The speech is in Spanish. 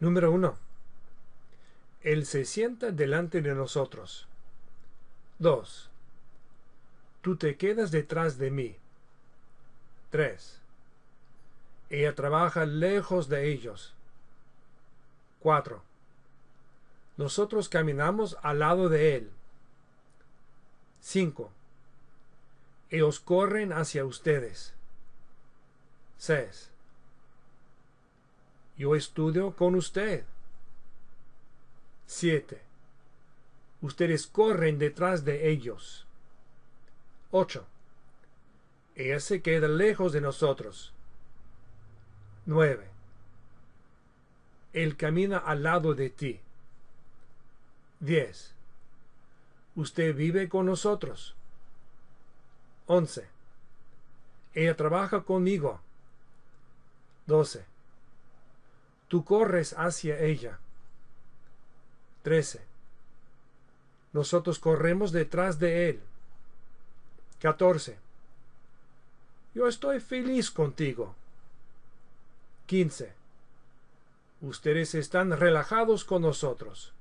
Número 1. Él se sienta delante de nosotros. 2. Tú te quedas detrás de mí. 3. Ella trabaja lejos de ellos. 4. Nosotros caminamos al lado de él. 5. Ellos corren hacia ustedes. 6. Yo estudio con usted. 7. Ustedes corren detrás de ellos. 8. Ella se queda lejos de nosotros. 9. Él camina al lado de ti. 10. Usted vive con nosotros. 11. Ella trabaja conmigo. 12 tú corres hacia ella. 13. Nosotros corremos detrás de Él. 14. Yo estoy feliz contigo. 15. Ustedes están relajados con nosotros.